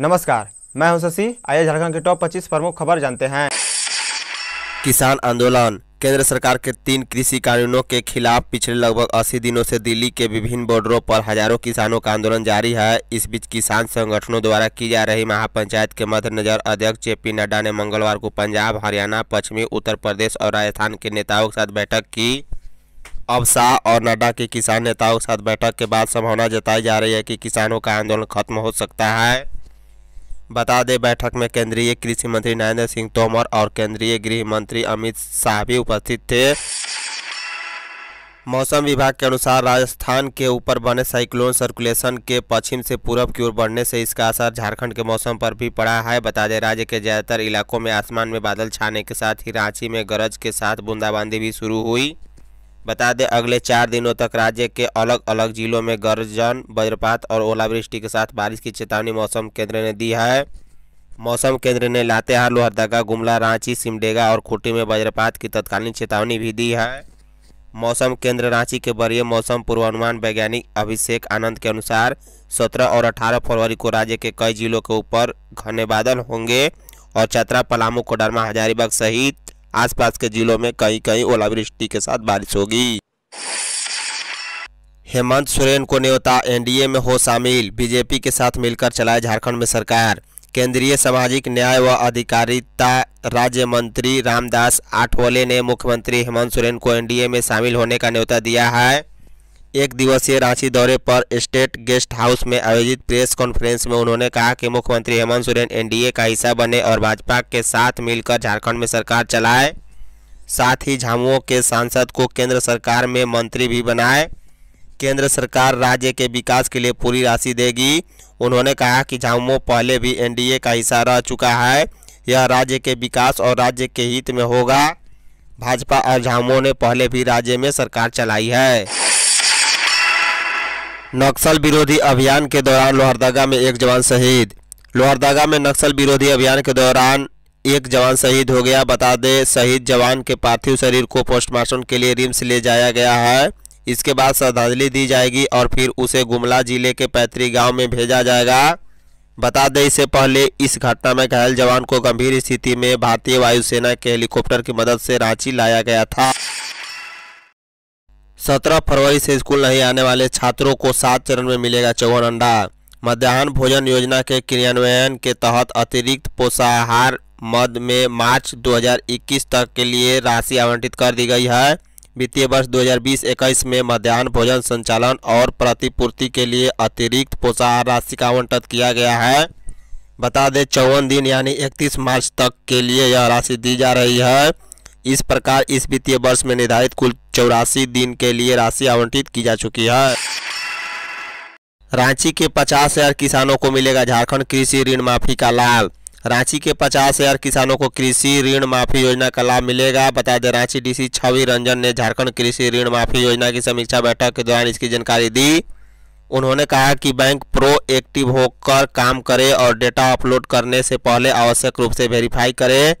नमस्कार मैं हूं शशि आइए झारखंड के टॉप 25 प्रमुख खबर जानते हैं किसान आंदोलन केंद्र सरकार के तीन कृषि कानूनों के खिलाफ पिछले लगभग 80 दिनों से दिल्ली के विभिन्न बॉर्डरों पर हजारों किसानों का आंदोलन जारी है इस बीच किसान संगठनों द्वारा की जा रही महापंचायत के मद्देनजर अध्यक्ष जे पी नड्डा ने मंगलवार को पंजाब हरियाणा पश्चिमी उत्तर प्रदेश और राजस्थान के नेताओं के साथ बैठक की अब शाह और नड्डा के किसान नेताओं के साथ बैठक के बाद संभावना जताई जा रही है कि किसानों का आंदोलन खत्म हो सकता है बता दें बैठक में केंद्रीय कृषि मंत्री नरेंद्र सिंह तोमर और केंद्रीय गृह मंत्री अमित शाह भी उपस्थित थे मौसम विभाग के अनुसार राजस्थान के ऊपर बने साइक्लोन सर्कुलेशन के पश्चिम से पूर्व की ओर बढ़ने से इसका असर झारखंड के मौसम पर भी पड़ा है बता दें राज्य के ज़्यादातर इलाकों में आसमान में बादल छाने के साथ ही रांची में गरज के साथ बूंदाबांदी भी शुरू हुई बता दें अगले चार दिनों तक राज्य के अलग अलग जिलों में गर्जन वज्रपात और ओलावृष्टि के साथ बारिश की चेतावनी मौसम केंद्र ने दी है मौसम केंद्र ने लातेहार लोहरदगा गुमला रांची सिमडेगा और खूंटी में वज्रपात की तत्कालीन चेतावनी भी दी है मौसम केंद्र रांची के वरीय मौसम पूर्वानुमान वैज्ञानिक अभिषेक आनंद के अनुसार 17 और 18 फरवरी को राज्य के कई जिलों के ऊपर घने बादल होंगे और चतरा पलामू कोडरमा हजारीबाग सहित आसपास के जिलों में कहीं कहीं ओलावृष्टि के साथ बारिश होगी हेमंत सोरेन को न्योता एनडीए में हो शामिल बीजेपी के साथ मिलकर चलाए झारखंड में सरकार केंद्रीय सामाजिक न्याय व अधिकारिता राज्य मंत्री रामदास आठवले ने मुख्यमंत्री हेमंत सोरेन को एनडीए में शामिल होने का न्योता दिया है एक दिवसीय रांची दौरे पर स्टेट गेस्ट हाउस में आयोजित प्रेस कॉन्फ्रेंस में उन्होंने कहा कि मुख्यमंत्री हेमंत सोरेन एनडीए का हिस्सा बने और भाजपा के साथ मिलकर झारखंड में सरकार चलाए साथ ही झामुओं के सांसद को केंद्र सरकार में मंत्री भी बनाए केंद्र सरकार राज्य के विकास के लिए पूरी राशि देगी उन्होंने कहा कि झामुओ पहले भी एनडीए का हिस्सा रह चुका है यह राज्य के विकास और राज्य के हित में होगा भाजपा और झामुओं ने पहले भी राज्य में सरकार चलाई है नक्सल विरोधी अभियान के दौरान लोहरदगा में एक जवान शहीद लोहरदगा में नक्सल विरोधी अभियान के दौरान एक जवान शहीद हो गया बता दें शहीद जवान के पार्थिव शरीर को पोस्टमार्टम के लिए रिम्स ले जाया गया है इसके बाद श्रद्धांजलि दी जाएगी और फिर उसे गुमला जिले के पैतृक गांव में भेजा जाएगा बता दें इससे पहले इस घटना में घायल जवान को गंभीर स्थिति में भारतीय वायुसेना के हेलीकॉप्टर की मदद से रांची लाया गया था सत्रह फरवरी से स्कूल नहीं आने वाले छात्रों को सात चरण में मिलेगा चौवन अंडा मध्याह्न भोजन योजना के क्रियान्वयन के तहत अतिरिक्त पोषाहार मद में मार्च 2021 तक के लिए राशि आवंटित कर दी गई है वित्तीय वर्ष 2020-21 में मध्याह्न भोजन संचालन और प्रतिपूर्ति के लिए अतिरिक्त पोषाहार राशि का आवंटन किया गया है बता दें चौवन दिन यानी 31 मार्च तक के लिए यह राशि दी जा रही है इस प्रकार इस वित्तीय वर्ष में निर्धारित कुल चौरासी दिन के लिए राशि आवंटित की जा चुकी है रांची के पचास हजार किसानों को मिलेगा झारखंड कृषि ऋण माफी का लाभ रांची के पचास हजार किसानों को कृषि ऋण माफी योजना का लाभ मिलेगा बता दें रांची डीसी छवि रंजन ने झारखंड कृषि ऋण माफी योजना की समीक्षा बैठक के दौरान इसकी जानकारी दी उन्होंने कहा कि बैंक प्रो एक्टिव होकर काम करे और डेटा अपलोड करने से पहले आवश्यक रूप से वेरीफाई करें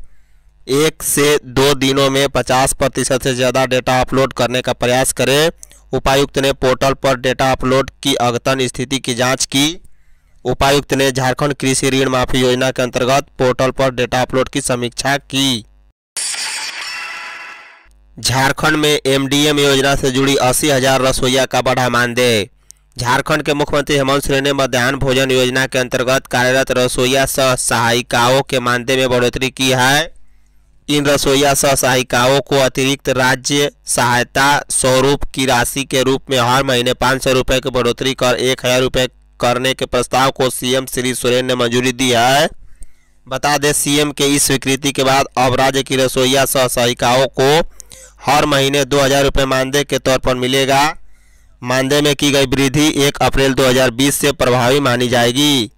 एक से दो दिनों में 50 प्रतिशत से ज़्यादा डेटा अपलोड करने का प्रयास करें उपायुक्त ने पोर्टल पर डेटा अपलोड की अद्यतन स्थिति की जांच की उपायुक्त ने झारखंड कृषि ऋण माफी योजना के अंतर्गत पोर्टल पर डेटा अपलोड की समीक्षा की झारखंड में एमडीएम योजना से जुड़ी अस्सी हजार रसोईया का बढ़ा मानदेय झारखंड के मुख्यमंत्री हेमंत सोरेन ने मध्यान्ह भोजन योजना के अंतर्गत कार्यरत रसोईया सह सहायिकाओं के मानदेय में बढ़ोतरी की है इन रसोईया सह सहायिकाओं को अतिरिक्त राज्य सहायता स्वरूप की राशि के रूप में हर महीने पाँच सौ रुपये की बढ़ोतरी कर एक हज़ार रुपये करने के प्रस्ताव को सीएम श्री सोरेन ने मंजूरी दी है बता दें सीएम के इस स्वीकृति के बाद अब राज्य की रसोईया सह सहायिकाओं को हर महीने दो हज़ार रुपये मानदेय के तौर पर मिलेगा मानदेय में की गई वृद्धि एक अप्रैल दो से प्रभावी मानी जाएगी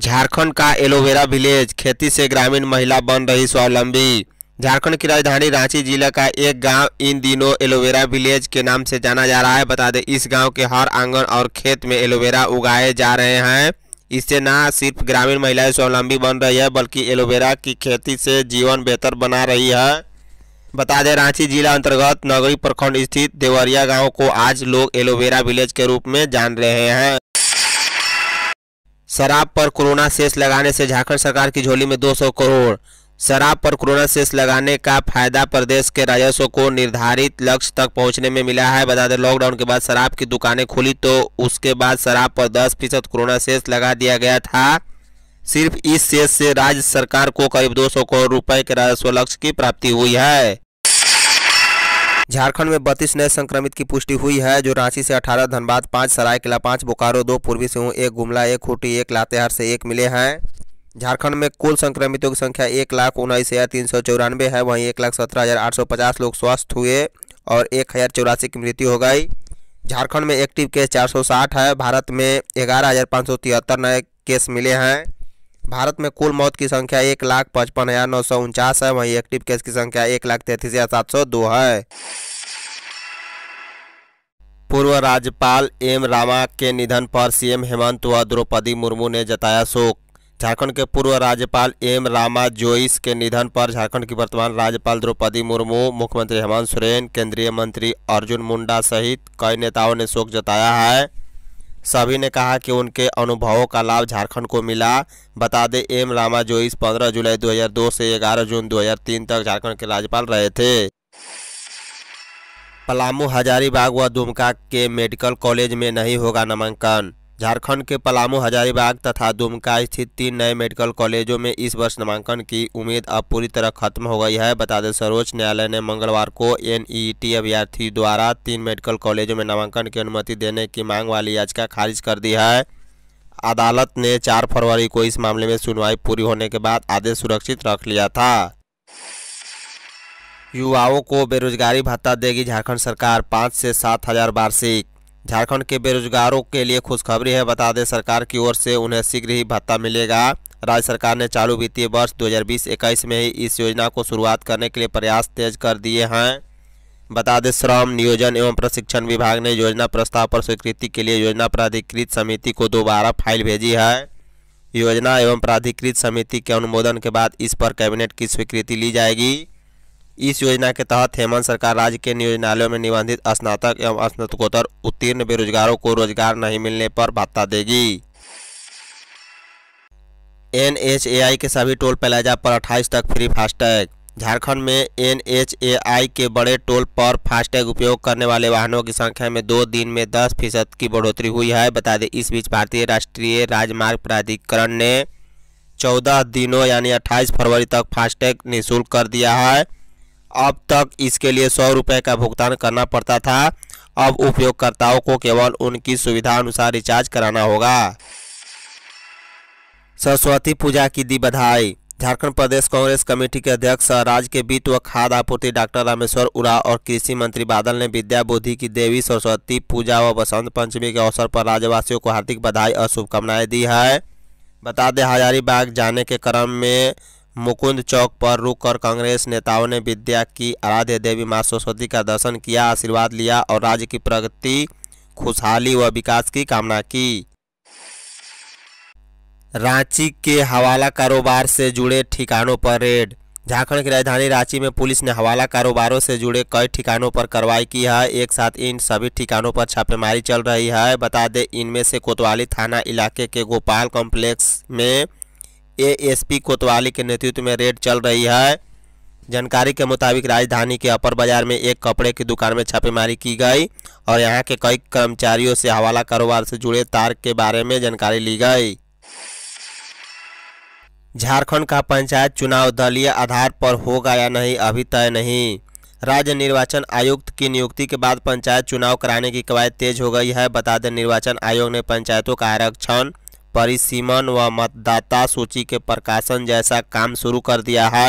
झारखंड का एलोवेरा विलेज खेती से ग्रामीण महिला बन रही स्वावलंबी झारखंड की राजधानी रांची जिला का एक गांव इन दिनों एलोवेरा विलेज के नाम से जाना जा रहा है बता दें इस गांव के हर आंगन और खेत में एलोवेरा उगाए जा रहे हैं इससे ना सिर्फ ग्रामीण महिलाएं स्वावलंबी बन रही है बल्कि एलोवेरा की खेती से जीवन बेहतर बना रही है बता दें रांची जिला अंतर्गत नगरी प्रखंड स्थित देवरिया गाँव को आज लोग एलोवेरा विलेज के रूप में जान रहे हैं शराब पर कोरोना सेस लगाने से झारखंड सरकार की झोली में 200 करोड़ शराब पर कोरोना सेस लगाने का फायदा प्रदेश के राजस्व को निर्धारित लक्ष्य तक पहुंचने में मिला है बता दें लॉकडाउन के बाद शराब की दुकानें खुली तो उसके बाद शराब पर 10 फीसद कोरोना सेस लगा दिया गया था सिर्फ इस सेस से राज्य सरकार को करीब 200 करोड़ रुपए के राजस्व लक्ष्य की प्राप्ति हुई है झारखंड में बत्तीस नए संक्रमित की पुष्टि हुई है जो रांची से अठारह धनबाद पाँच सरायकला पाँच बोकारो दो पूर्वी सिंह एक गुमला एक खूटी एक लातेहार से एक मिले हैं झारखंड में कुल संक्रमितों की संख्या एक लाख उन्नीस हज़ार तीन सौ चौरानवे है वहीं एक लाख सत्रह हज़ार आठ सौ पचास लोग स्वस्थ हुए और एक हज़ार चौरासी की मृत्यु हो गई झारखंड में एक्टिव केस चार सौ साठ है भारत में ग्यारह हज़ार पाँच सौ तिहत्तर नए केस मिले हैं भारत में कुल मौत की संख्या एक लाख पचपन हज़ार नौ सौ उनचास है वहीं एक्टिव केस की संख्या एक लाख तैतीस हज़ार सात सौ दो है पूर्व राज्यपाल एम रामा के निधन पर सीएम हेमंत व द्रौपदी मुर्मू ने जताया शोक झारखंड के पूर्व राज्यपाल एम रामा जोइस के निधन पर झारखंड की वर्तमान राज्यपाल द्रौपदी मुर्मू मुख्यमंत्री हेमंत सोरेन केंद्रीय मंत्री अर्जुन मुंडा सहित कई नेताओं ने शोक जताया है सभी ने कहा कि उनके अनुभवों का लाभ झारखंड को मिला बता दें एम रामा जोईस 15 जुलाई 2002 से 11 जून 2003 तक झारखंड के राज्यपाल रहे थे पलामू हजारीबाग व दुमका के मेडिकल कॉलेज में नहीं होगा नामांकन झारखंड के पलामू हजारीबाग तथा दुमका स्थित तीन नए मेडिकल कॉलेजों में इस वर्ष नामांकन की उम्मीद अब पूरी तरह खत्म हो गई है बता दें सर्वोच्च न्यायालय ने मंगलवार को एनईटी अभ्यर्थी द्वारा तीन मेडिकल कॉलेजों में नामांकन की अनुमति देने की मांग वाली याचिका खारिज कर दी है अदालत ने चार फरवरी को इस मामले में सुनवाई पूरी होने के बाद आदेश सुरक्षित रख लिया था युवाओं को बेरोजगारी भत्ता देगी झारखंड सरकार पाँच से सात हजार वार्षिक झारखंड के बेरोजगारों के लिए खुशखबरी है बता दें सरकार की ओर से उन्हें शीघ्र ही भत्ता मिलेगा राज्य सरकार ने चालू वित्तीय वर्ष 2020-21 में ही इस योजना को शुरुआत करने के लिए प्रयास तेज कर दिए हैं बता दें श्रम नियोजन एवं प्रशिक्षण विभाग ने योजना प्रस्ताव पर स्वीकृति के लिए योजना प्राधिकृत समिति को दोबारा फाइल भेजी है योजना एवं प्राधिकृत समिति के अनुमोदन के बाद इस पर कैबिनेट की स्वीकृति ली जाएगी इस योजना के तहत हेमंत सरकार राज्य के नियोजनालयों में निबंधित स्नातक एवं स्नातकोत्तर उत्तीर्ण बेरोजगारों को रोजगार नहीं मिलने पर भत्ता देगी एन के सभी टोल प्लाजा पर 28 तक फ्री फास्टैग झारखंड में एन के बड़े टोल पर फास्टैग उपयोग करने वाले वाहनों की संख्या में दो दिन में दस फीसद की बढ़ोतरी हुई है बता दें इस बीच भारतीय राष्ट्रीय राजमार्ग प्राधिकरण ने चौदह दिनों यानी अट्ठाईस फरवरी तक फास्टैग निःशुल्क कर दिया है अब तक इसके लिए सौ रुपये का भुगतान करना पड़ता था अब उपयोगकर्ताओं को केवल उनकी सुविधा अनुसार रिचार्ज कराना होगा सरस्वती पूजा की दी बधाई झारखंड प्रदेश कांग्रेस कमेटी के अध्यक्ष राज्य के वित्त व खाद्य आपूर्ति डॉक्टर रामेश्वर उरा और कृषि मंत्री बादल ने विद्या बोधि की देवी सरस्वती पूजा व बसंत पंचमी के अवसर पर राज्यवासियों को हार्दिक बधाई और शुभकामनाएं दी है बता दें हजारीबाग जाने के क्रम में मुकुंद चौक पर रुककर कांग्रेस नेताओं ने विद्या की आराध्य देवी मां सरस्वती का दर्शन किया आशीर्वाद लिया और राज्य की प्रगति खुशहाली व विकास की कामना की रांची के हवाला कारोबार से जुड़े ठिकानों पर रेड झारखंड की राजधानी रांची में पुलिस ने हवाला कारोबारों से जुड़े कई ठिकानों पर कार्रवाई की है एक साथ इन सभी ठिकानों पर छापेमारी चल रही है बता दें इनमें से कोतवाली थाना इलाके के गोपाल कॉम्प्लेक्स में एएसपी कोतवाली के नेतृत्व में रेड चल रही है जानकारी के मुताबिक राजधानी के अपर बाजार में एक कपड़े की दुकान में छापेमारी की गई और यहां के कई कर्मचारियों से हवाला कारोबार से जुड़े तार के बारे में जानकारी ली गई झारखंड का पंचायत चुनाव दलीय आधार पर होगा या नहीं अभी तय नहीं राज्य निर्वाचन आयुक्त की नियुक्ति के बाद पंचायत चुनाव कराने की कवायद तेज हो गई है बता दें निर्वाचन आयोग ने पंचायतों का आरक्षण परिसीमन व मतदाता सूची के प्रकाशन जैसा काम शुरू कर दिया है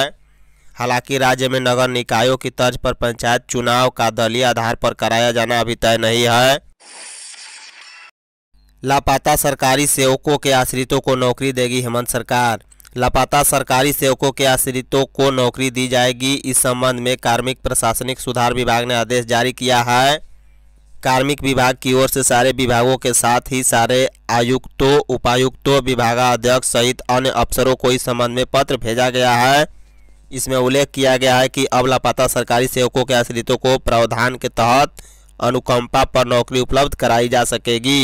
हालांकि राज्य में नगर निकायों की तर्ज पर पंचायत चुनाव का दलीय आधार पर कराया जाना अभी तय नहीं है लापता सरकारी सेवकों के आश्रितों को नौकरी देगी हेमंत सरकार लापता सरकारी सेवकों के आश्रितों को नौकरी दी जाएगी इस संबंध में कार्मिक प्रशासनिक सुधार विभाग ने आदेश जारी किया है कार्मिक विभाग की ओर से सारे विभागों के साथ ही सारे आयुक्तों उपायुक्तों विभागाध्यक्ष सहित अन्य अफसरों को इस संबंध में पत्र भेजा गया है इसमें उल्लेख किया गया है कि अब लापता सरकारी सेवकों के आश्रितों को प्रावधान के तहत अनुकंपा पर नौकरी उपलब्ध कराई जा सकेगी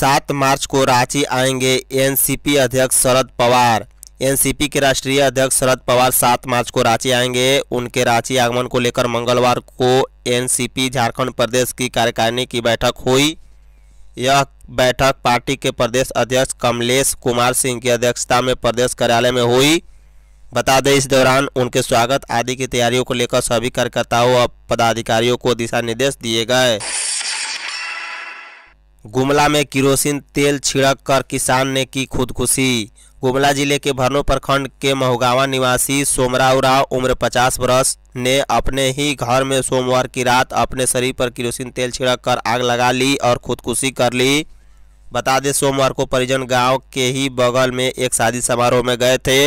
सात मार्च को रांची आएंगे एनसीपी अध्यक्ष शरद पवार एनसीपी के राष्ट्रीय अध्यक्ष शरद पवार सात मार्च को रांची आएंगे उनके रांची आगमन को लेकर मंगलवार को एनसीपी झारखंड प्रदेश की कार्यकारिणी की बैठक हुई यह बैठक पार्टी के प्रदेश अध्यक्ष कमलेश कुमार सिंह की अध्यक्षता में प्रदेश कार्यालय में हुई बता दें इस दौरान उनके स्वागत आदि की तैयारियों को लेकर सभी कार्यकर्ताओं और पदाधिकारियों को दिशा निर्देश दिए गए गुमला में किरोसिन तेल छिड़क कर किसान ने की खुदकुशी गुमला जिले के भरनो प्रखंड के महुगावा निवासी सोमराव राव उम्र 50 वर्ष ने अपने ही घर में सोमवार की रात अपने शरीर पर किरोसिन तेल छिड़क कर आग लगा ली और खुदकुशी कर ली बता दें सोमवार को परिजन गांव के ही बगल में एक शादी समारोह में गए थे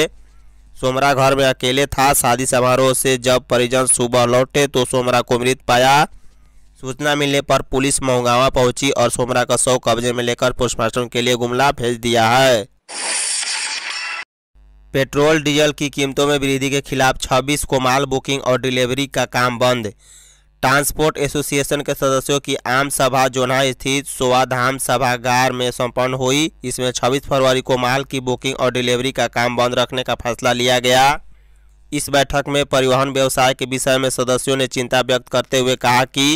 सोमरा घर में अकेले था शादी समारोह से जब परिजन सुबह लौटे तो सोमरा को मृत पाया सूचना मिलने पर पुलिस महुगावा पहुंची और सोमरा का शव कब्जे में लेकर पोस्टमार्टम के लिए गुमला भेज दिया है पेट्रोल डीजल की कीमतों में वृद्धि के खिलाफ 26 को माल बुकिंग और डिलीवरी का काम बंद ट्रांसपोर्ट एसोसिएशन के सदस्यों की आम सभा जोना स्थित सोवाधाम सभागार में संपन्न हुई इसमें 26 फरवरी को माल की बुकिंग और डिलीवरी का काम बंद रखने का फैसला लिया गया इस बैठक में परिवहन व्यवसाय के विषय में सदस्यों ने चिंता व्यक्त करते हुए कहा कि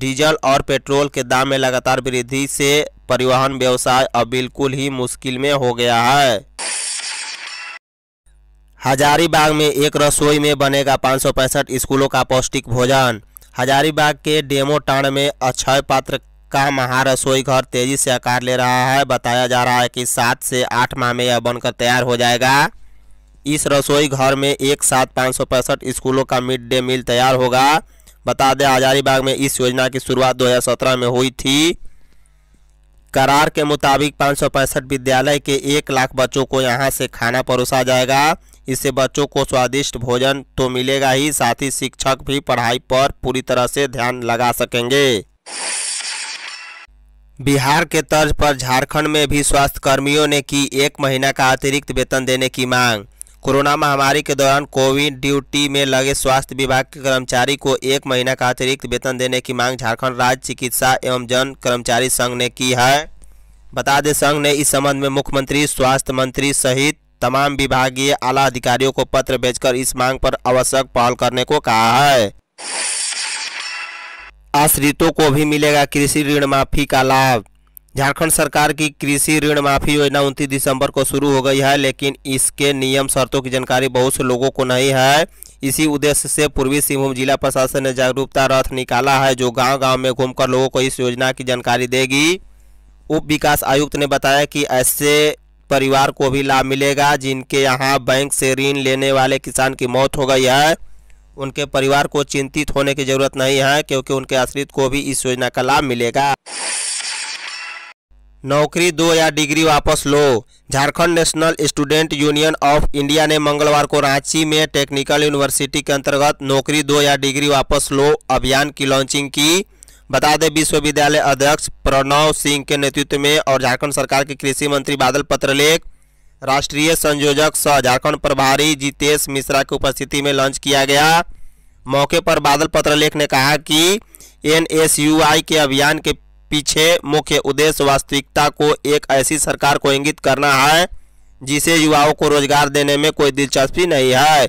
डीजल और पेट्रोल के दाम में लगातार वृद्धि से परिवहन व्यवसाय अब बिल्कुल ही मुश्किल में हो गया है हजारीबाग में एक रसोई में बनेगा पाँच स्कूलों का पौष्टिक भोजन हजारीबाग के डेमो टाण में अक्षय पात्र का महारसोई घर तेजी से आकार ले रहा है बताया जा रहा है कि सात से आठ माह में यह बनकर तैयार हो जाएगा इस रसोई घर में एक साथ पाँच स्कूलों का मिड डे मील तैयार होगा बता दें हजारीबाग में इस योजना की शुरुआत 2017 में हुई थी करार के मुताबिक पाँच विद्यालय के एक लाख बच्चों को यहां से खाना परोसा जाएगा इससे बच्चों को स्वादिष्ट भोजन तो मिलेगा ही साथ ही शिक्षक भी पढ़ाई पर पूरी तरह से ध्यान लगा सकेंगे बिहार के तर्ज पर झारखंड में भी स्वास्थ्य कर्मियों ने की एक महीना का अतिरिक्त वेतन देने की मांग कोरोना महामारी के दौरान कोविड ड्यूटी में लगे स्वास्थ्य विभाग के कर्मचारी को एक महीना का अतिरिक्त वेतन देने की मांग झारखंड राज्य चिकित्सा एवं जन कर्मचारी संघ ने की है बता दें संघ ने इस संबंध में मुख्यमंत्री स्वास्थ्य मंत्री सहित तमाम विभागीय आला अधिकारियों को पत्र भेजकर इस मांग पर आवश्यक पहल करने को कहा है आश्रितों को भी मिलेगा कृषि ऋण माफी का लाभ झारखंड सरकार की कृषि ऋण माफी योजना उनतीस दिसंबर को शुरू हो गई है लेकिन इसके नियम शर्तों की जानकारी बहुत से लोगों को नहीं है इसी उद्देश्य से पूर्वी सिंहभूम जिला प्रशासन ने जागरूकता रथ निकाला है जो गांव-गांव में घूमकर लोगों को इस योजना की जानकारी देगी उप विकास आयुक्त ने बताया कि ऐसे परिवार को भी लाभ मिलेगा जिनके यहाँ बैंक से ऋण लेने वाले किसान की मौत हो गई है उनके परिवार को चिंतित होने की जरूरत नहीं है क्योंकि उनके आश्रित को भी इस योजना का लाभ मिलेगा नौकरी दो या डिग्री वापस लो Jharkhand National Student Union of India ने मंगलवार को रांची में टेक्निकल यूनिवर्सिटी के अंतर्गत नौकरी दो या डिग्री वापस लो अभियान की लॉन्चिंग की बता दें विश्वविद्यालय अध्यक्ष प्रणव सिंह के नेतृत्व में और झारखंड सरकार के कृषि मंत्री बादल पत्रलेख राष्ट्रीय संयोजक सह झारखंड प्रभारी जितेश मिश्रा की उपस्थिति में लॉन्च किया गया मौके पर बादल पत्रलेख ने कहा कि एनएसयूआई के अभियान के पीछे मुख्य उद्देश्य वास्तविकता को एक ऐसी सरकार को इंगित करना है जिसे युवाओं को रोजगार देने में कोई दिलचस्पी नहीं है